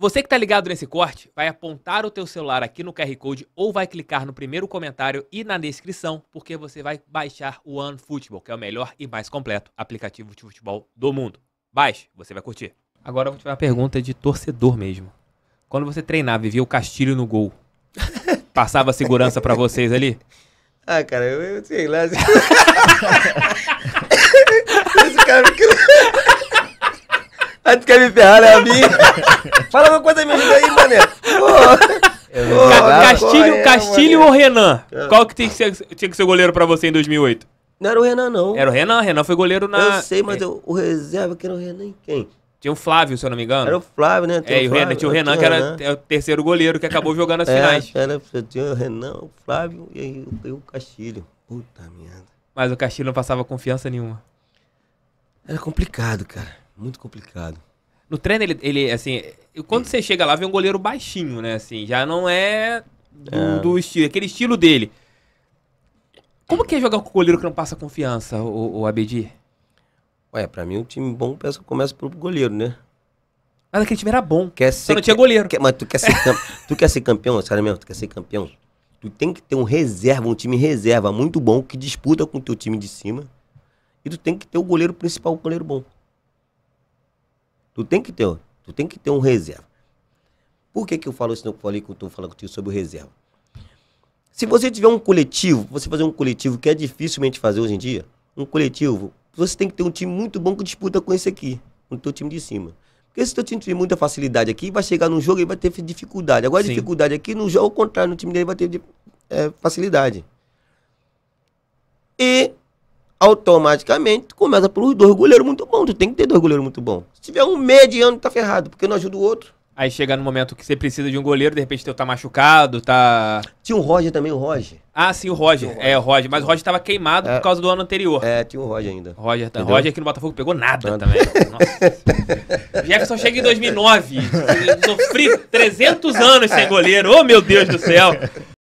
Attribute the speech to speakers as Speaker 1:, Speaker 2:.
Speaker 1: Você que tá ligado nesse corte, vai apontar o teu celular aqui no QR Code ou vai clicar no primeiro comentário e na descrição, porque você vai baixar o OneFootball, que é o melhor e mais completo aplicativo de futebol do mundo. Baixe, você vai curtir. Agora eu vou te fazer uma pergunta de torcedor mesmo. Quando você treinava e via o Castilho no gol, passava segurança para vocês ali?
Speaker 2: Ah, cara, eu, eu sei lá. Esse cara... Ah, tu quer me ferrar, né, a Fala uma coisa, me ajuda aí, mané. Castilho, é, Castilho ou Renan? É. Qual
Speaker 1: que tinha que, ser, tinha que ser goleiro pra você em 2008?
Speaker 2: Não era o Renan, não.
Speaker 1: Era o Renan, Renan foi goleiro na... Eu sei, mas é. eu-
Speaker 2: o reserva que era o Renan e quem?
Speaker 1: Tinha o Flávio, se eu não me engano. Era o Flávio, né? Tem É, o Flávio, Renan, tinha o Renan, que era é o terceiro goleiro que acabou jogando as finais.
Speaker 2: era, tinha o Renan, o Flávio e aí eu- eu o Castilho. Puta merda.
Speaker 1: Mas o Castilho não passava confiança nenhuma.
Speaker 2: Era complicado, cara. Muito complicado. No treino, ele, ele assim,
Speaker 1: quando hum. você chega lá, vê um goleiro baixinho, né? Assim, já não é do, é. do estilo, é aquele estilo dele. Como que é jogar com o goleiro que não passa confiança, o, o Abedi?
Speaker 2: Ué, pra mim um time bom começa pelo goleiro, né?
Speaker 1: Mas aquele time era bom.
Speaker 2: Quer ser, Só não tinha goleiro. Quer, mas tu quer ser, tu quer ser campeão, sério mesmo, tu quer ser campeão? Tu tem que ter um reserva, um time reserva muito bom que disputa com o teu time de cima. E tu tem que ter o goleiro principal, o goleiro bom. Tu tem que ter, tu tem que ter um reserva. Por que, que eu falo isso? Não falei que tu falando contigo sobre o reserva. Se você tiver um coletivo, você fazer um coletivo que é dificilmente fazer hoje em dia, um coletivo, você tem que ter um time muito bom que disputa com esse aqui, com o teu time de cima. Porque se o teu time tiver muita facilidade aqui, vai chegar num jogo e vai ter dificuldade. Agora, dificuldade aqui, no jogo, ao contrário, no time dele vai ter é, facilidade. E automaticamente tu começa por dois goleiros muito bons. Tu tem que ter dois goleiros muito bons. Se tiver um mediano, tá ferrado, porque não ajuda o
Speaker 1: outro. Aí chega no momento que você precisa de um goleiro, de repente teu tá machucado, tá. Tinha o Roger
Speaker 2: também, o Roger.
Speaker 1: Ah, sim, o Roger. O Roger. É, o Roger. Mas o Roger tava queimado é. por causa do ano anterior. É, tinha o Roger ainda. Roger, tá. Roger aqui no Botafogo pegou nada também. Nossa. Jefferson chega em 2009. Sofri 300 anos sem goleiro. Ô, oh, meu Deus do céu.